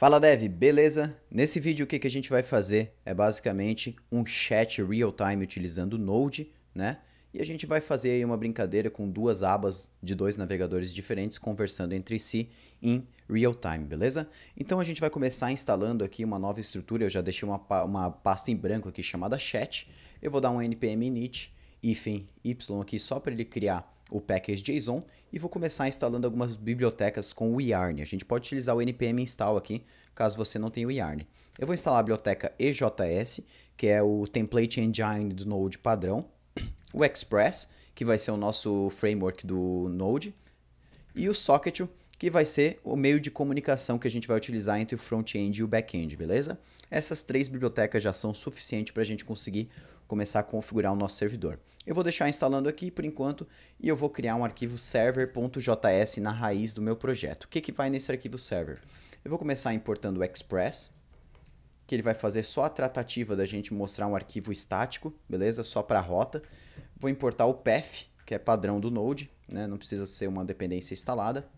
Fala Dev, beleza? Nesse vídeo o que, que a gente vai fazer é basicamente um chat real-time utilizando Node, né? E a gente vai fazer aí uma brincadeira com duas abas de dois navegadores diferentes conversando entre si em real-time, beleza? Então a gente vai começar instalando aqui uma nova estrutura, eu já deixei uma, uma pasta em branco aqui chamada chat, eu vou dar um npm init, hífen, y aqui só para ele criar o package JSON e vou começar instalando algumas bibliotecas com o YARN. A gente pode utilizar o npm install aqui, caso você não tenha o YARN. Eu vou instalar a biblioteca EJS, que é o template engine do Node padrão, o Express, que vai ser o nosso framework do Node, e o Socket, que vai ser o meio de comunicação que a gente vai utilizar entre o front-end e o back-end, beleza? Essas três bibliotecas já são suficientes para a gente conseguir começar a configurar o nosso servidor. Eu vou deixar instalando aqui por enquanto e eu vou criar um arquivo server.js na raiz do meu projeto. O que, que vai nesse arquivo server? Eu vou começar importando o Express, que ele vai fazer só a tratativa da gente mostrar um arquivo estático, beleza? Só para a rota. Vou importar o path, que é padrão do Node, né? não precisa ser uma dependência instalada.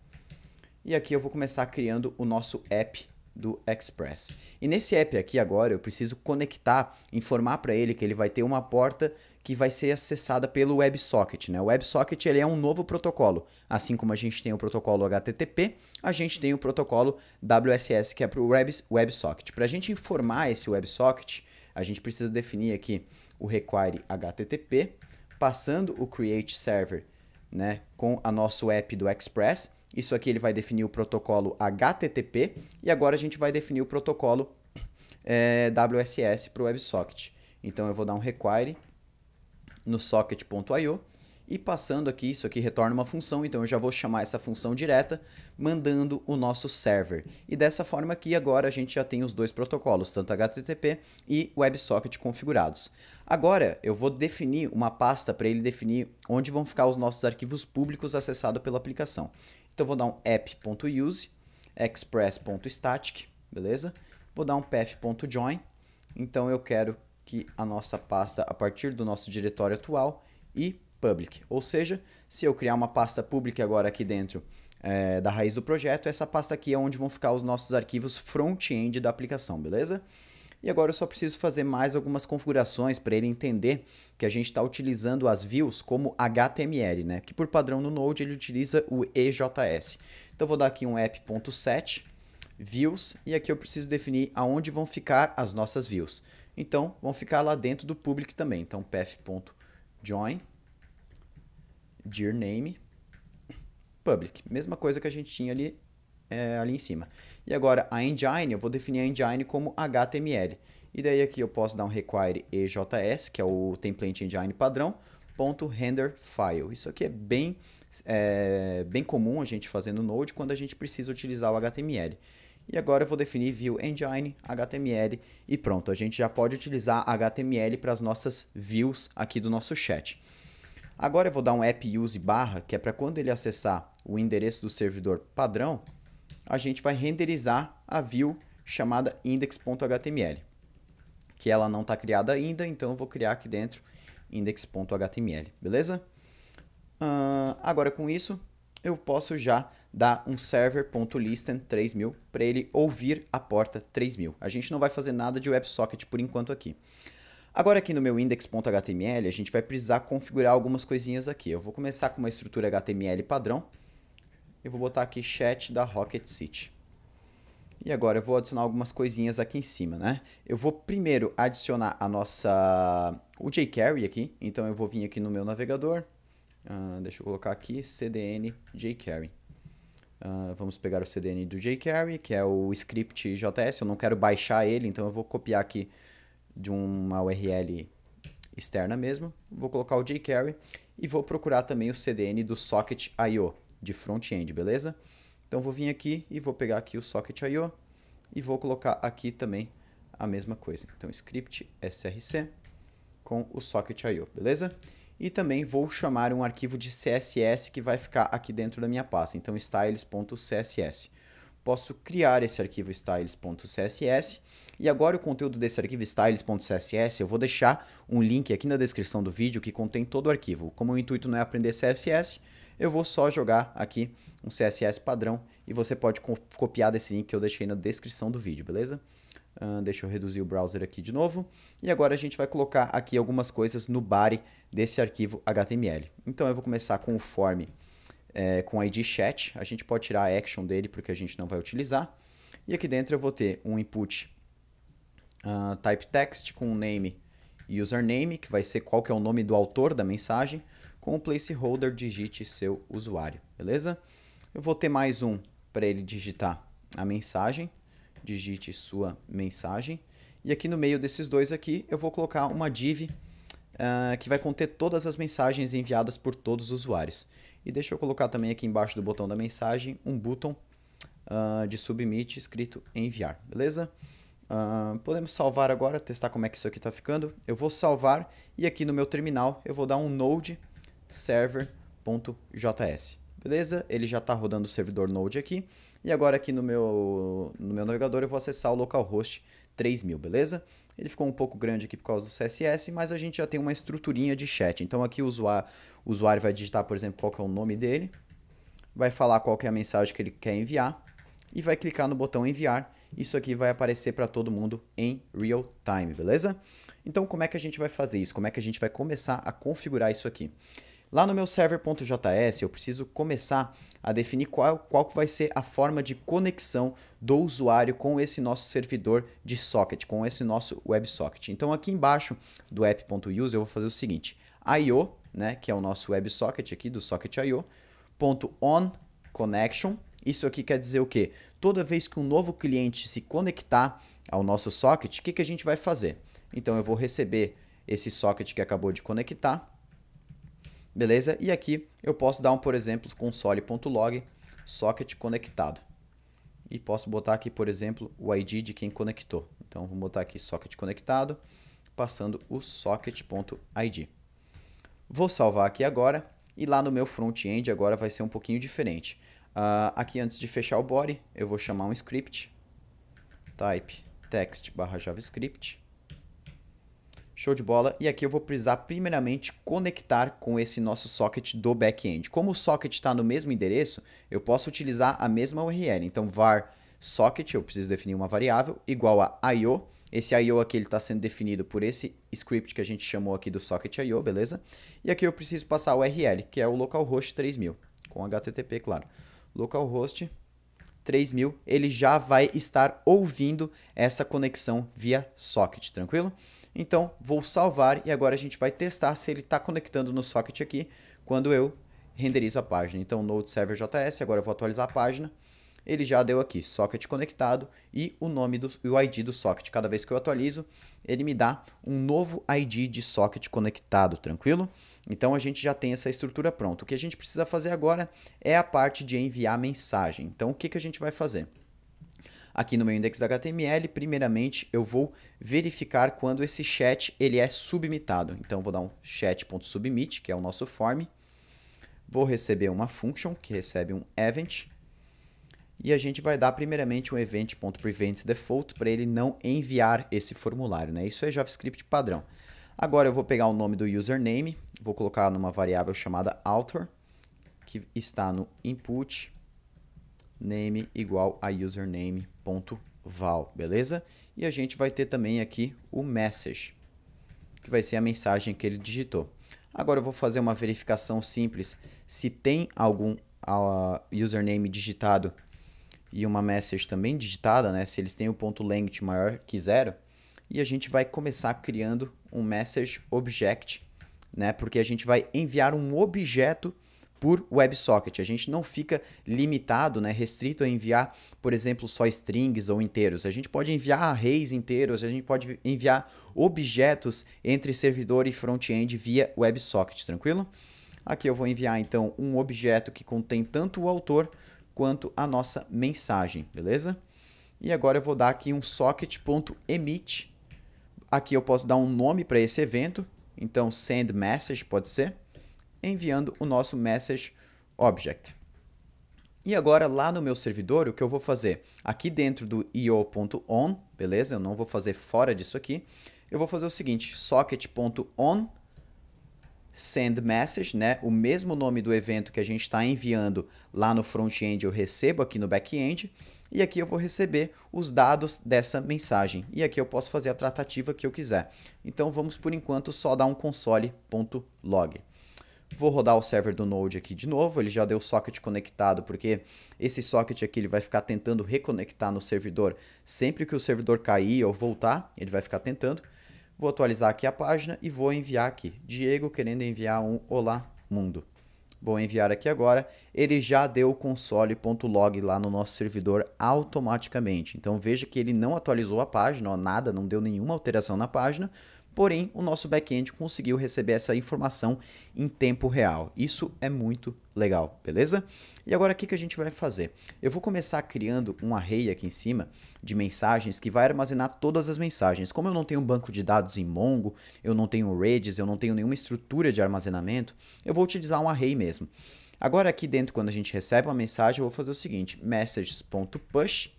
E aqui eu vou começar criando o nosso app do Express. E nesse app aqui agora eu preciso conectar, informar para ele que ele vai ter uma porta que vai ser acessada pelo WebSocket. Né? O WebSocket ele é um novo protocolo. Assim como a gente tem o protocolo HTTP, a gente tem o protocolo WSS que é para o Web, WebSocket. Para a gente informar esse WebSocket, a gente precisa definir aqui o require HTTP, passando o create server né, com a nosso app do Express isso aqui ele vai definir o protocolo HTTP e agora a gente vai definir o protocolo é, WSS para o WebSocket. Então eu vou dar um require no socket.io e passando aqui, isso aqui retorna uma função, então eu já vou chamar essa função direta, mandando o nosso server. E dessa forma aqui, agora a gente já tem os dois protocolos, tanto HTTP e WebSocket configurados. Agora, eu vou definir uma pasta para ele definir onde vão ficar os nossos arquivos públicos acessados pela aplicação. Então, vou dar um app.use, express.static, beleza? Vou dar um path.join. Então, eu quero que a nossa pasta, a partir do nosso diretório atual, e public. Ou seja, se eu criar uma pasta public agora aqui dentro é, da raiz do projeto, essa pasta aqui é onde vão ficar os nossos arquivos front-end da aplicação, beleza? E agora eu só preciso fazer mais algumas configurações para ele entender que a gente está utilizando as views como HTML, né? Que por padrão no Node ele utiliza o EJS. Então eu vou dar aqui um app.set views e aqui eu preciso definir aonde vão ficar as nossas views. Então vão ficar lá dentro do public também. Então path.join dir name public. Mesma coisa que a gente tinha ali é, ali em cima. E agora a engine, eu vou definir a engine como HTML. E daí aqui eu posso dar um require EJS, que é o template engine padrão, ponto render file. Isso aqui é bem, é, bem comum a gente fazer no Node quando a gente precisa utilizar o HTML. E agora eu vou definir view engine, HTML e pronto. A gente já pode utilizar HTML para as nossas views aqui do nosso chat. Agora eu vou dar um app use barra, que é para quando ele acessar o endereço do servidor padrão, a gente vai renderizar a view chamada index.html, que ela não está criada ainda, então eu vou criar aqui dentro index.html, beleza? Uh, agora com isso, eu posso já dar um server.listen 3000 para ele ouvir a porta 3000. A gente não vai fazer nada de WebSocket por enquanto aqui. Agora aqui no meu index.html, a gente vai precisar configurar algumas coisinhas aqui. Eu vou começar com uma estrutura HTML padrão, eu vou botar aqui chat da Rocket City. E agora eu vou adicionar algumas coisinhas aqui em cima, né? Eu vou primeiro adicionar a nossa... o jQuery aqui. Então eu vou vir aqui no meu navegador. Uh, deixa eu colocar aqui cdn jQuery. Uh, ah, vamos pegar o cdn do jQuery, que é o script JS. Eu não quero baixar ele, então eu vou copiar aqui de uma URL externa mesmo. Vou colocar o jQuery e vou procurar também o cdn do socket.io de front-end, beleza? Então vou vir aqui e vou pegar aqui o socket.io e vou colocar aqui também a mesma coisa. Então script src com o socket.io, beleza? E também vou chamar um arquivo de CSS que vai ficar aqui dentro da minha pasta, então styles.css. Posso criar esse arquivo styles.css e agora o conteúdo desse arquivo styles.css eu vou deixar um link aqui na descrição do vídeo que contém todo o arquivo. Como o intuito não é aprender CSS, eu vou só jogar aqui um CSS padrão e você pode co copiar desse link que eu deixei na descrição do vídeo, beleza? Uh, deixa eu reduzir o browser aqui de novo. E agora a gente vai colocar aqui algumas coisas no body desse arquivo HTML. Então eu vou começar com o form é, com ID chat. A gente pode tirar a action dele porque a gente não vai utilizar. E aqui dentro eu vou ter um input uh, type text com um name username, que vai ser qual que é o nome do autor da mensagem com o placeholder digite seu usuário, beleza? Eu vou ter mais um para ele digitar a mensagem, digite sua mensagem. E aqui no meio desses dois aqui, eu vou colocar uma div uh, que vai conter todas as mensagens enviadas por todos os usuários. E deixa eu colocar também aqui embaixo do botão da mensagem um button uh, ah, de submit escrito enviar, beleza? Uh, podemos salvar agora, testar como é que isso aqui está ficando. Eu vou salvar e aqui no meu terminal eu vou dar um node server.js. Beleza? Ele já está rodando o servidor Node aqui. E agora aqui no meu, no meu navegador eu vou acessar o localhost 3000, beleza? Ele ficou um pouco grande aqui por causa do CSS, mas a gente já tem uma estruturinha de chat. Então aqui o usuário, o usuário vai digitar, por exemplo, qual que é o nome dele, vai falar qual que é a mensagem que ele quer enviar e vai clicar no botão enviar. Isso aqui vai aparecer para todo mundo em real time, beleza? Então como é que a gente vai fazer isso? Como é que a gente vai começar a configurar isso aqui? Lá no meu server.js eu preciso começar a definir qual, qual vai ser a forma de conexão do usuário com esse nosso servidor de socket, com esse nosso WebSocket. Então aqui embaixo do app.use eu vou fazer o seguinte, io, né, que é o nosso WebSocket aqui, do socket io, ponto on connection, isso aqui quer dizer o quê? Toda vez que um novo cliente se conectar ao nosso socket, o que, que a gente vai fazer? Então eu vou receber esse socket que acabou de conectar, beleza? E aqui eu posso dar um, por exemplo, console.log socket conectado. E posso botar aqui, por exemplo, o ID de quem conectou. Então, vou botar aqui socket conectado, passando o socket.id. Vou salvar aqui agora, e lá no meu front-end agora vai ser um pouquinho diferente. Uh, aqui antes de fechar o body, eu vou chamar um script, type text barra javascript, Show de bola. E aqui eu vou precisar primeiramente conectar com esse nosso socket do back-end. Como o socket está no mesmo endereço, eu posso utilizar a mesma URL. Então var socket, eu preciso definir uma variável, igual a io. Esse io aqui está sendo definido por esse script que a gente chamou aqui do socket io, beleza? E aqui eu preciso passar o URL, que é o localhost 3000, com HTTP, claro. Localhost 3000, ele já vai estar ouvindo essa conexão via socket, tranquilo? Então, vou salvar e agora a gente vai testar se ele está conectando no socket aqui quando eu renderizo a página. Então, Node Server JS, agora eu vou atualizar a página. Ele já deu aqui, socket conectado e o nome do e o ID do socket. Cada vez que eu atualizo, ele me dá um novo ID de socket conectado, tranquilo? Então a gente já tem essa estrutura pronta. O que a gente precisa fazer agora é a parte de enviar mensagem. Então o que, que a gente vai fazer? aqui no meu index HTML, primeiramente eu vou verificar quando esse chat ele é submitado. Então vou dar um chat.submit, que é o nosso form. Vou receber uma function que recebe um event e a gente vai dar primeiramente um event.preventDefault para ele não enviar esse formulário, né? Isso é JavaScript padrão. Agora eu vou pegar o nome do username, vou colocar numa variável chamada author, que está no input name igual a username.val, beleza? E a gente vai ter também aqui o message, que vai ser a mensagem que ele digitou. Agora eu vou fazer uma verificação simples se tem algum uh, username digitado e uma message também digitada, né? Se eles têm o um ponto length maior que zero. E a gente vai começar criando um message object, né? Porque a gente vai enviar um objeto por WebSocket. A gente não fica limitado, né, restrito a enviar, por exemplo, só strings ou inteiros. A gente pode enviar arrays inteiros, a gente pode enviar objetos entre servidor e front-end via WebSocket, tranquilo? Aqui eu vou enviar então um objeto que contém tanto o autor quanto a nossa mensagem, beleza? E agora eu vou dar aqui um socket.emit. Aqui eu posso dar um nome para esse evento, então send message pode ser enviando o nosso message object. E agora lá no meu servidor, o que eu vou fazer? Aqui dentro do io.on, beleza? Eu não vou fazer fora disso aqui. Eu vou fazer o seguinte, socket.on send message, né? O mesmo nome do evento que a gente está enviando lá no front-end eu recebo aqui no back-end. E aqui eu vou receber os dados dessa mensagem. E aqui eu posso fazer a tratativa que eu quiser. Então vamos por enquanto só dar um console.log. Vou rodar o server do Node aqui de novo, ele já deu o socket conectado, porque esse socket aqui ele vai ficar tentando reconectar no servidor sempre que o servidor cair ou voltar, ele vai ficar tentando. Vou atualizar aqui a página e vou enviar aqui, Diego querendo enviar um olá mundo. Vou enviar aqui agora, ele já deu o console.log lá no nosso servidor automaticamente. Então veja que ele não atualizou a página, ó, nada, não deu nenhuma alteração na página, porém o nosso back-end conseguiu receber essa informação em tempo real. Isso é muito legal, beleza? E agora o que, a gente vai fazer? Eu vou começar criando um array aqui em cima de mensagens que vai armazenar todas as mensagens. Como eu não tenho banco de dados em Mongo, eu não tenho Redis, eu não tenho nenhuma estrutura de armazenamento, eu vou utilizar um array mesmo. Agora aqui dentro, quando a gente recebe uma mensagem, eu vou fazer o seguinte, messages.push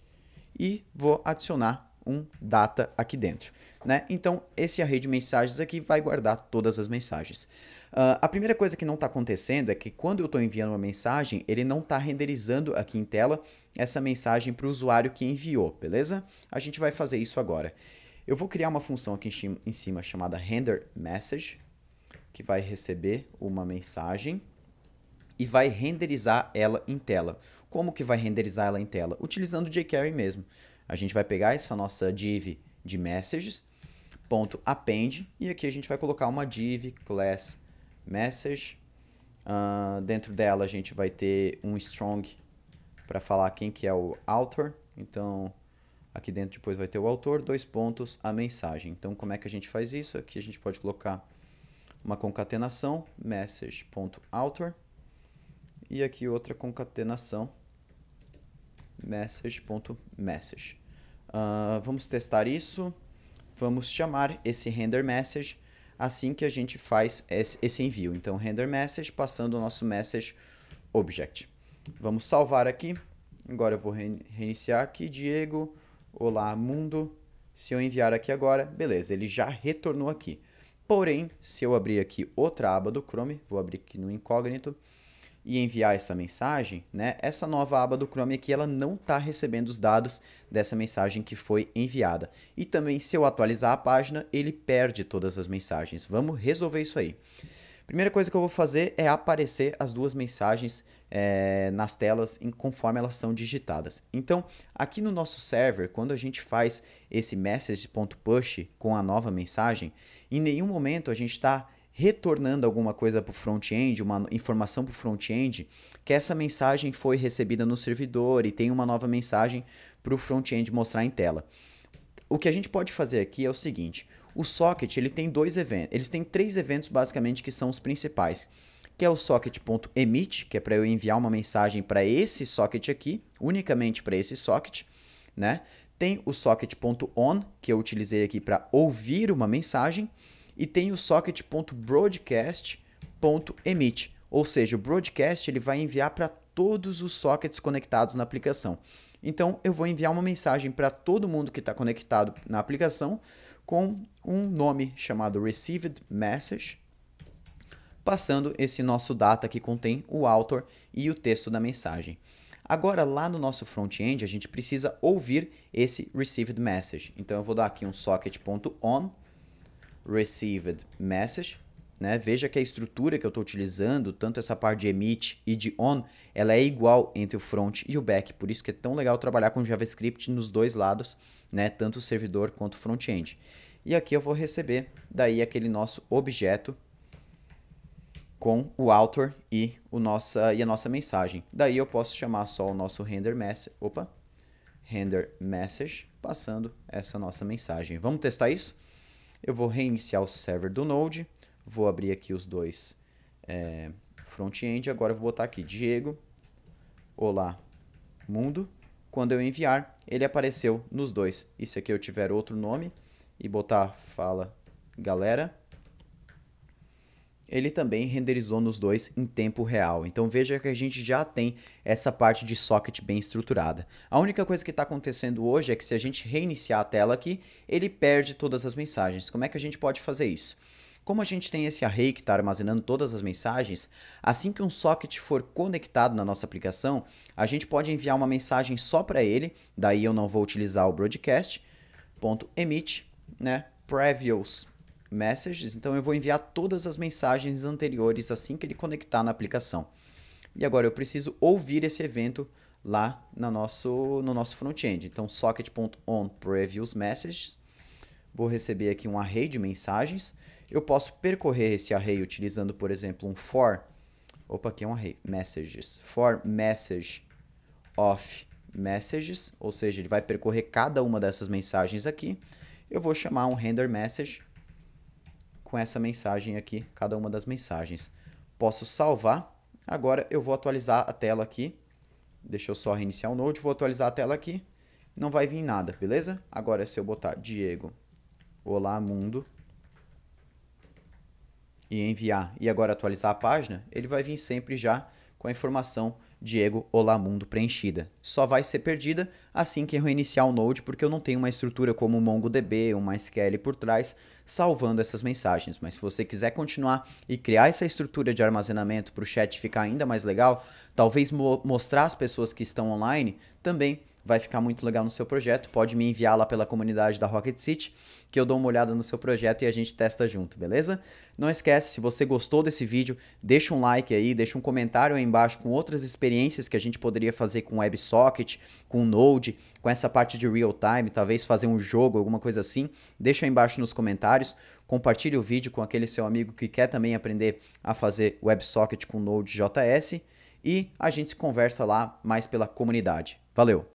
e vou adicionar um data aqui dentro. Né? Então, esse array de mensagens aqui vai guardar todas as mensagens. Uh, a primeira coisa que não está acontecendo é que quando eu estou enviando uma mensagem, ele não está renderizando aqui em tela essa mensagem para o usuário que enviou, beleza? A gente vai fazer isso agora. Eu vou criar uma função aqui em cima chamada renderMessage, que vai receber uma mensagem e vai renderizar ela em tela. Como que vai renderizar ela em tela? Utilizando o jQuery mesmo. A gente vai pegar essa nossa div de messages, ponto append, e aqui a gente vai colocar uma div class message. Uh, dentro dela a gente vai ter um strong para falar quem que é o author. Então, aqui dentro depois vai ter o autor, dois pontos, a mensagem. Então, como é que a gente faz isso? Aqui a gente pode colocar uma concatenação, message.author, e aqui outra concatenação, message.message. .message. Uh, vamos testar isso. Vamos chamar esse render message assim que a gente faz esse envio. Então, render message passando o nosso message object. Vamos salvar aqui. Agora eu vou reiniciar aqui, Diego. Olá, mundo. Se eu enviar aqui agora, beleza, ele já retornou aqui. Porém, se eu abrir aqui outra aba do Chrome, vou abrir aqui no incógnito, e enviar essa mensagem, né, essa nova aba do Chrome aqui ela não está recebendo os dados dessa mensagem que foi enviada. E também se eu atualizar a página, ele perde todas as mensagens. Vamos resolver isso aí. Primeira coisa que eu vou fazer é aparecer as duas mensagens é, nas telas em, conforme elas são digitadas. Então, aqui no nosso server, quando a gente faz esse message.push com a nova mensagem, em nenhum momento a gente está retornando alguma coisa para o front-end, uma informação para o front-end, que essa mensagem foi recebida no servidor e tem uma nova mensagem para o front-end mostrar em tela. O que a gente pode fazer aqui é o seguinte: o socket ele tem dois eventos, eles têm três eventos basicamente que são os principais, que é o socket.emit, que é para eu enviar uma mensagem para esse socket aqui, unicamente para esse socket, né? Tem o socket.on, que eu utilizei aqui para ouvir uma mensagem, e tem o socket.broadcast.emit, ou seja, o broadcast ele vai enviar para todos os sockets conectados na aplicação. Então eu vou enviar uma mensagem para todo mundo que está conectado na aplicação com um nome chamado received message, passando esse nosso data que contém o author e o texto da mensagem. Agora, lá no nosso front-end, a gente precisa ouvir esse received message. Então, eu vou dar aqui um socket.on received message. Né? Veja que a estrutura que eu estou utilizando, tanto essa parte de emit e de on, ela é igual entre o front e o back. Por isso que é tão legal trabalhar com JavaScript nos dois lados, né? tanto o servidor quanto o front-end. E aqui eu vou receber daí aquele nosso objeto com o author e, o nossa, e a nossa mensagem. Daí eu posso chamar só o nosso render message, opa, render message, passando essa nossa mensagem. Vamos testar isso? Eu vou reiniciar o server do Node, vou abrir aqui os dois é, front-end, agora eu vou botar aqui Diego, olá, mundo. Quando eu enviar, ele apareceu nos dois. E se aqui eu tiver outro nome e botar fala galera, ele também renderizou nos dois em tempo real. Então veja que a gente já tem essa parte de socket bem estruturada. A única coisa que está acontecendo hoje é que se a gente reiniciar a tela aqui, ele perde todas as mensagens. Como é que a gente pode fazer isso? Como a gente tem esse array que está armazenando todas as mensagens, assim que um socket for conectado na nossa aplicação, a gente pode enviar uma mensagem só para ele, daí eu não vou utilizar o broadcast, ponto emit, né, Previous messages, então eu vou enviar todas as mensagens anteriores assim que ele conectar na aplicação. E agora eu preciso ouvir esse evento lá no nosso, no nosso front-end. Então, socket.onPreviewsMessages, messages. Vou receber aqui um array de mensagens. Eu posso percorrer esse array utilizando, por exemplo, um for. Opa, aqui é um array. Messages. For message of messages. Ou seja, ele vai percorrer cada uma dessas mensagens aqui. Eu vou chamar um render message com essa mensagem aqui, cada uma das mensagens. Posso salvar. Agora eu vou atualizar a tela aqui. Deixa eu só reiniciar o Node, vou atualizar a tela aqui. Não vai vir nada, beleza? Agora se eu botar Diego, olá mundo, e enviar e agora atualizar a página, ele vai vir sempre já com a informação Diego Olamundo preenchida. Só vai ser perdida assim que eu reiniciar o Node, porque eu não tenho uma estrutura como o MongoDB, uma SQL por trás, salvando essas mensagens. Mas se você quiser continuar e criar essa estrutura de armazenamento para o chat ficar ainda mais legal, talvez mo mostrar às pessoas que estão online também vai ficar muito legal no seu projeto. Pode me enviar lá pela comunidade da Rocket City, que eu dou uma olhada no seu projeto e a gente testa junto, beleza? Não esquece, se você gostou desse vídeo, deixa um like aí, deixa um comentário aí embaixo com outras experiências que a gente poderia fazer com WebSocket, com Node, com essa parte de real time, talvez fazer um jogo, alguma coisa assim. Deixa aí embaixo nos comentários, compartilhe o vídeo com aquele seu amigo que quer também aprender a fazer WebSocket com Node.js e a gente se conversa lá mais pela comunidade. Valeu!